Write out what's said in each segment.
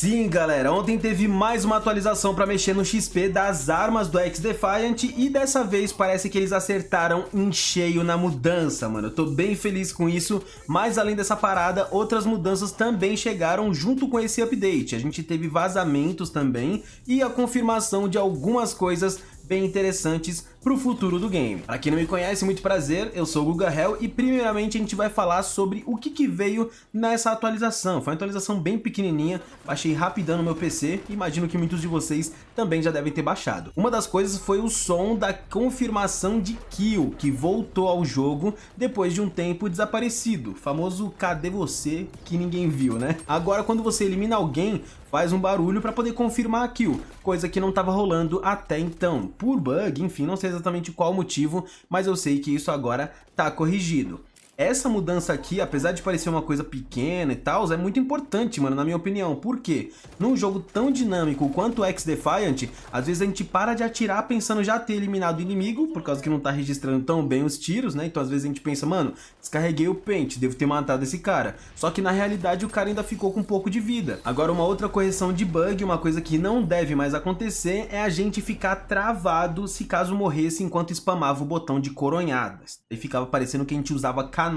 Sim, galera, ontem teve mais uma atualização para mexer no XP das armas do X-Defiant e dessa vez parece que eles acertaram em cheio na mudança, mano. Eu tô bem feliz com isso, mas além dessa parada, outras mudanças também chegaram junto com esse update. A gente teve vazamentos também e a confirmação de algumas coisas bem interessantes para o futuro do game. Para quem não me conhece, muito prazer, eu sou o Guga Hell e primeiramente a gente vai falar sobre o que, que veio nessa atualização. Foi uma atualização bem pequenininha, baixei rapidão no meu PC, imagino que muitos de vocês também já devem ter baixado. Uma das coisas foi o som da confirmação de kill, que voltou ao jogo depois de um tempo desaparecido, famoso cadê você que ninguém viu, né? Agora quando você elimina alguém, faz um barulho para poder confirmar a kill, coisa que não estava rolando até então, por bug, enfim, não sei exatamente qual o motivo, mas eu sei que isso agora tá corrigido. Essa mudança aqui, apesar de parecer uma coisa pequena e tal, é muito importante, mano, na minha opinião. Por quê? Num jogo tão dinâmico quanto o X-Defiant, às vezes a gente para de atirar pensando já ter eliminado o inimigo, por causa que não tá registrando tão bem os tiros, né? Então às vezes a gente pensa, mano, descarreguei o pente, devo ter matado esse cara. Só que na realidade o cara ainda ficou com um pouco de vida. Agora uma outra correção de bug, uma coisa que não deve mais acontecer, é a gente ficar travado se caso morresse enquanto spamava o botão de coronhadas. E ficava parecendo que a gente usava canal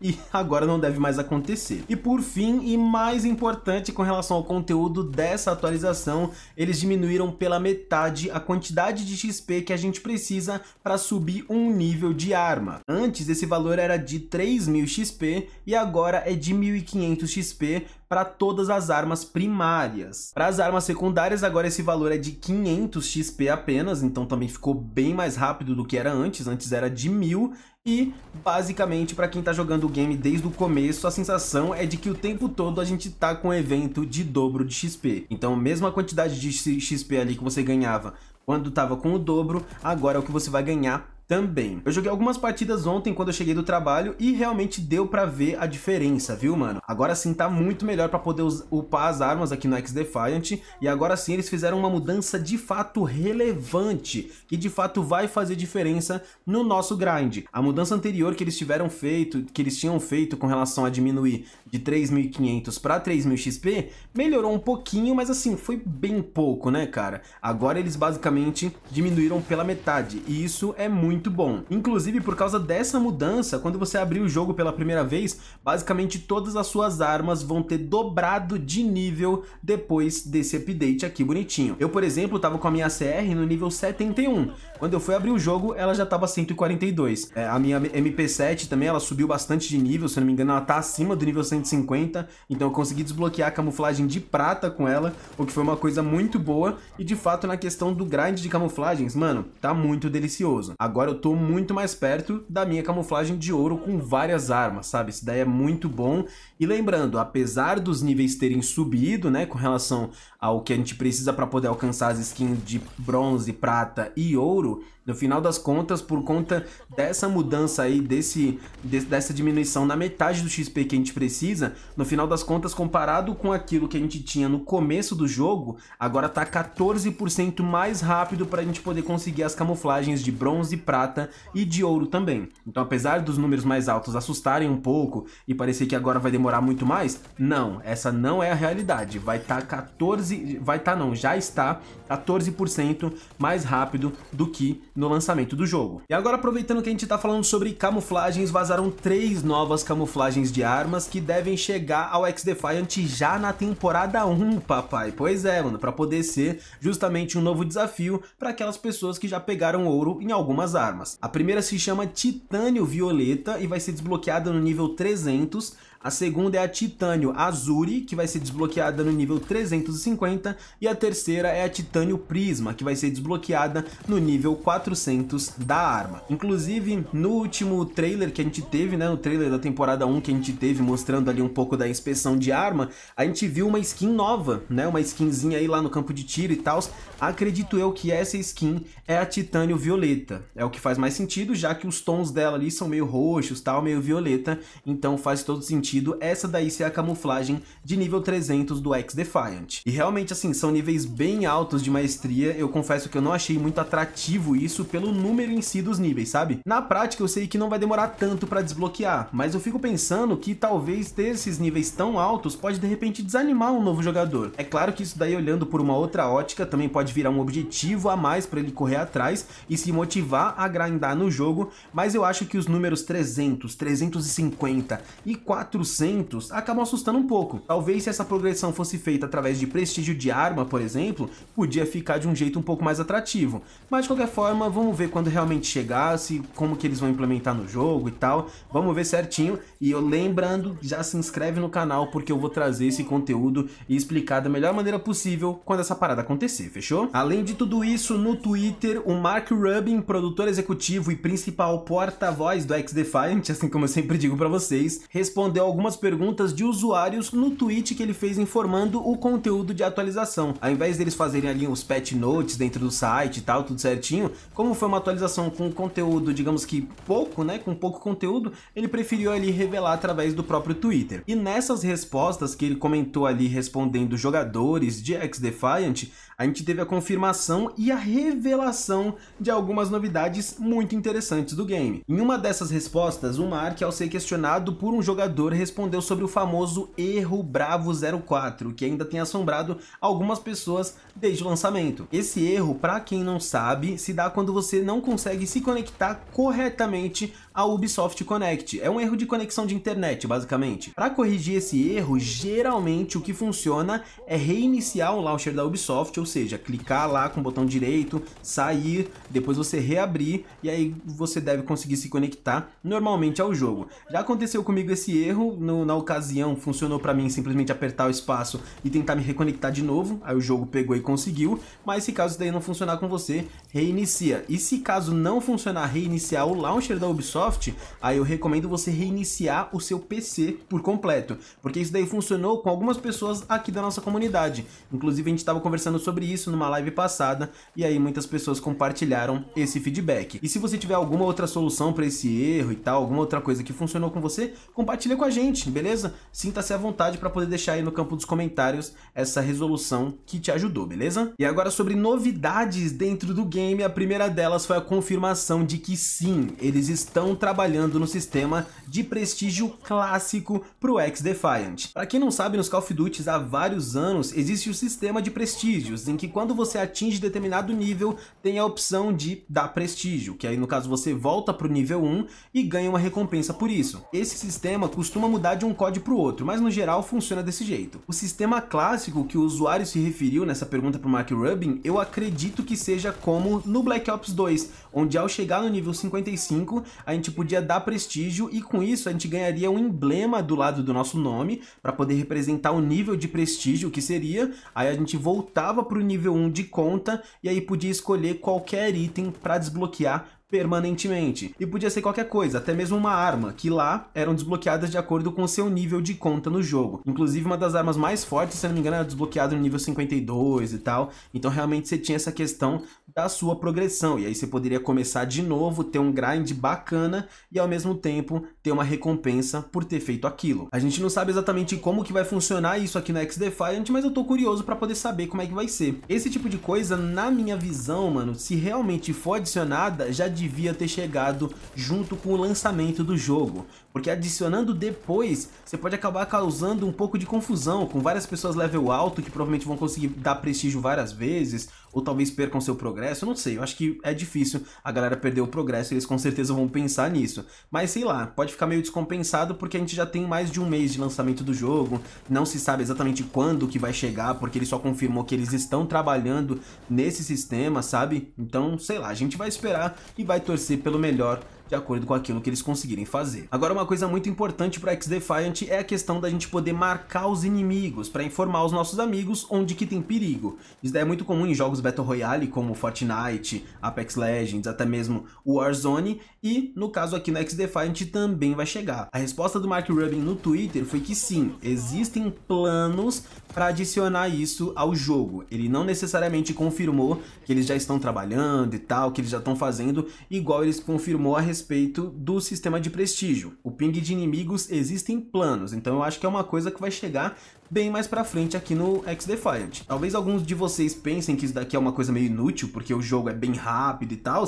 e agora não deve mais acontecer. E por fim, e mais importante com relação ao conteúdo dessa atualização, eles diminuíram pela metade a quantidade de XP que a gente precisa para subir um nível de arma. Antes esse valor era de 3.000 XP e agora é de 1.500 XP para todas as armas primárias. Para as armas secundárias, agora esse valor é de 500 XP apenas, então também ficou bem mais rápido do que era antes, antes era de 1000, e, basicamente, para quem está jogando o game desde o começo, a sensação é de que o tempo todo a gente tá com um evento de dobro de XP. Então, mesma quantidade de XP ali que você ganhava quando estava com o dobro, agora é o que você vai ganhar também. Eu joguei algumas partidas ontem quando eu cheguei do trabalho e realmente deu pra ver a diferença, viu, mano? Agora sim tá muito melhor pra poder upar as armas aqui no X-Defiant e agora sim eles fizeram uma mudança de fato relevante, que de fato vai fazer diferença no nosso grind. A mudança anterior que eles tiveram feito, que eles tinham feito com relação a diminuir de 3.500 para 3.000 XP, melhorou um pouquinho, mas assim, foi bem pouco, né, cara? Agora eles basicamente diminuíram pela metade e isso é muito muito bom. Inclusive, por causa dessa mudança, quando você abrir o jogo pela primeira vez, basicamente todas as suas armas vão ter dobrado de nível depois desse update aqui bonitinho. Eu, por exemplo, tava com a minha CR no nível 71. Quando eu fui abrir o jogo, ela já tava 142. É, a minha MP7 também, ela subiu bastante de nível, se não me engano, ela tá acima do nível 150, então eu consegui desbloquear a camuflagem de prata com ela, o que foi uma coisa muito boa, e de fato na questão do grind de camuflagens, mano, tá muito delicioso. Agora agora eu tô muito mais perto da minha camuflagem de ouro com várias armas, sabe? Isso daí é muito bom. E lembrando, apesar dos níveis terem subido, né, com relação ao que a gente precisa para poder alcançar as skins de bronze, prata e ouro, no final das contas, por conta dessa mudança aí, desse, de, dessa diminuição na metade do XP que a gente precisa, no final das contas, comparado com aquilo que a gente tinha no começo do jogo, agora tá 14% mais rápido para a gente poder conseguir as camuflagens de bronze, prata e de ouro também. Então, apesar dos números mais altos assustarem um pouco e parecer que agora vai demorar muito mais, não, essa não é a realidade. Vai estar tá 14, vai estar tá, não, já está 14% mais rápido do que no lançamento do jogo. E agora aproveitando que a gente está falando sobre camuflagens, vazaram três novas camuflagens de armas que devem chegar ao X-Defiant já na temporada 1, papai. Pois é, mano, para poder ser justamente um novo desafio para aquelas pessoas que já pegaram ouro em algumas armas. A primeira se chama Titânio Violeta e vai ser desbloqueada no nível 300 a segunda é a Titânio Azuri, que vai ser desbloqueada no nível 350. E a terceira é a Titânio Prisma, que vai ser desbloqueada no nível 400 da arma. Inclusive, no último trailer que a gente teve, né, no trailer da temporada 1 que a gente teve, mostrando ali um pouco da inspeção de arma, a gente viu uma skin nova, né, uma skinzinha aí lá no campo de tiro e tal. Acredito eu que essa skin é a Titânio Violeta. É o que faz mais sentido, já que os tons dela ali são meio roxos, tal, meio violeta, então faz todo sentido sentido essa daí ser a camuflagem de nível 300 do X-Defiant. E realmente, assim, são níveis bem altos de maestria, eu confesso que eu não achei muito atrativo isso pelo número em si dos níveis, sabe? Na prática, eu sei que não vai demorar tanto para desbloquear, mas eu fico pensando que talvez ter esses níveis tão altos pode de repente desanimar um novo jogador. É claro que isso daí olhando por uma outra ótica também pode virar um objetivo a mais para ele correr atrás e se motivar a grindar no jogo, mas eu acho que os números 300, 350 e 4 400 acabam assustando um pouco. Talvez se essa progressão fosse feita através de prestígio de arma, por exemplo, podia ficar de um jeito um pouco mais atrativo. Mas de qualquer forma, vamos ver quando realmente chegar, se como que eles vão implementar no jogo e tal. Vamos ver certinho. E eu lembrando, já se inscreve no canal porque eu vou trazer esse conteúdo e explicar da melhor maneira possível quando essa parada acontecer, fechou? Além de tudo isso, no Twitter, o Mark Rubin, produtor executivo e principal porta-voz do X Defiant, assim como eu sempre digo para vocês, respondeu algumas perguntas de usuários no tweet que ele fez informando o conteúdo de atualização. Ao invés deles fazerem ali os patch notes dentro do site e tal, tudo certinho, como foi uma atualização com conteúdo, digamos que pouco, né, com pouco conteúdo, ele preferiu ali revelar através do próprio Twitter. E nessas respostas que ele comentou ali respondendo jogadores de X Defiant, a gente teve a confirmação e a revelação de algumas novidades muito interessantes do game. Em uma dessas respostas, o Mark, ao ser questionado por um jogador, respondeu sobre o famoso erro bravo 04, que ainda tem assombrado algumas pessoas desde o lançamento. Esse erro, para quem não sabe, se dá quando você não consegue se conectar corretamente a Ubisoft Connect. É um erro de conexão de internet, basicamente. Para corrigir esse erro, geralmente o que funciona é reiniciar o launcher da Ubisoft, ou seja, clicar lá com o botão direito, sair, depois você reabrir e aí você deve conseguir se conectar normalmente ao jogo. Já aconteceu comigo esse erro, no, na ocasião funcionou para mim simplesmente apertar o espaço e tentar me reconectar de novo, aí o jogo pegou e conseguiu, mas se caso daí não funcionar com você, reinicia. E se caso não funcionar reiniciar o launcher da Ubisoft, Microsoft, aí eu recomendo você reiniciar o seu PC por completo, porque isso daí funcionou com algumas pessoas aqui da nossa comunidade. Inclusive a gente estava conversando sobre isso numa live passada e aí muitas pessoas compartilharam esse feedback. E se você tiver alguma outra solução para esse erro e tal, alguma outra coisa que funcionou com você, compartilha com a gente, beleza? Sinta-se à vontade para poder deixar aí no campo dos comentários essa resolução que te ajudou, beleza? E agora sobre novidades dentro do game, a primeira delas foi a confirmação de que sim, eles estão trabalhando no sistema de prestígio clássico para o X defiant Para quem não sabe, nos Call of Duty há vários anos existe o sistema de prestígios, em que quando você atinge determinado nível, tem a opção de dar prestígio, que aí no caso você volta para o nível 1 e ganha uma recompensa por isso. Esse sistema costuma mudar de um código para o outro, mas no geral funciona desse jeito. O sistema clássico que o usuário se referiu nessa pergunta para o Mark Rubin, eu acredito que seja como no Black Ops 2, onde ao chegar no nível 55, a gente gente podia dar prestígio e com isso a gente ganharia um emblema do lado do nosso nome para poder representar o nível de prestígio que seria. Aí a gente voltava para o nível 1 de conta e aí podia escolher qualquer item para desbloquear permanentemente. E podia ser qualquer coisa, até mesmo uma arma, que lá eram desbloqueadas de acordo com seu nível de conta no jogo. Inclusive, uma das armas mais fortes, se não me engano, era desbloqueada no nível 52 e tal. Então, realmente, você tinha essa questão da sua progressão. E aí, você poderia começar de novo, ter um grind bacana e, ao mesmo tempo, ter uma recompensa por ter feito aquilo. A gente não sabe exatamente como que vai funcionar isso aqui no X-Defiant, mas eu tô curioso para poder saber como é que vai ser. Esse tipo de coisa, na minha visão, mano, se realmente for adicionada, já devia ter chegado junto com o lançamento do jogo, porque adicionando depois, você pode acabar causando um pouco de confusão com várias pessoas level alto que provavelmente vão conseguir dar prestígio várias vezes, ou talvez percam seu progresso, não sei, eu acho que é difícil a galera perder o progresso, eles com certeza vão pensar nisso. Mas sei lá, pode ficar meio descompensado porque a gente já tem mais de um mês de lançamento do jogo, não se sabe exatamente quando que vai chegar, porque ele só confirmou que eles estão trabalhando nesse sistema, sabe? Então, sei lá, a gente vai esperar e vai torcer pelo melhor de acordo com aquilo que eles conseguirem fazer. Agora, uma coisa muito importante para X-Defiant é a questão da gente poder marcar os inimigos para informar os nossos amigos onde que tem perigo. Isso daí é muito comum em jogos Battle Royale como Fortnite, Apex Legends, até mesmo Warzone e, no caso aqui no X-Defiant, também vai chegar. A resposta do Mark Rubin no Twitter foi que sim, existem planos para adicionar isso ao jogo. Ele não necessariamente confirmou que eles já estão trabalhando e tal, que eles já estão fazendo, igual eles confirmou a resposta respeito do sistema de prestígio. O ping de inimigos existem planos, então eu acho que é uma coisa que vai chegar bem mais pra frente aqui no X-Defiant. Talvez alguns de vocês pensem que isso daqui é uma coisa meio inútil, porque o jogo é bem rápido e tal,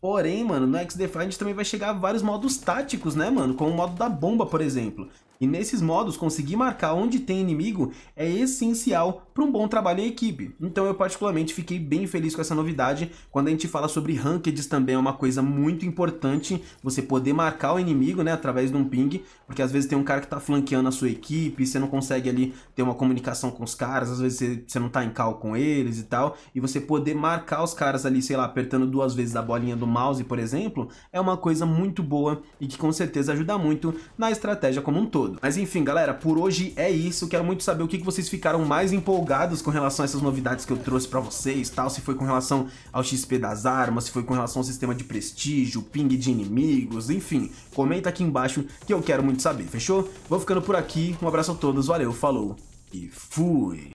Porém, mano, no X-Defiant também vai chegar vários modos táticos, né, mano? Como o modo da bomba, por exemplo. E nesses modos, conseguir marcar onde tem inimigo é essencial para um bom trabalho em equipe. Então eu particularmente fiquei bem feliz com essa novidade. Quando a gente fala sobre ranked também é uma coisa muito importante, você poder marcar o inimigo, né, através de um ping, porque às vezes tem um cara que está flanqueando a sua equipe, você não consegue ali ter uma comunicação com os caras, às vezes você não está em cal com eles e tal, e você poder marcar os caras ali, sei lá, apertando duas vezes a bolinha do mouse, por exemplo, é uma coisa muito boa e que com certeza ajuda muito na estratégia como um todo todo. Mas enfim, galera, por hoje é isso. Quero muito saber o que vocês ficaram mais empolgados com relação a essas novidades que eu trouxe pra vocês, tal. Se foi com relação ao XP das armas, se foi com relação ao sistema de prestígio, ping de inimigos, enfim. Comenta aqui embaixo que eu quero muito saber, fechou? Vou ficando por aqui. Um abraço a todos, valeu, falou e fui!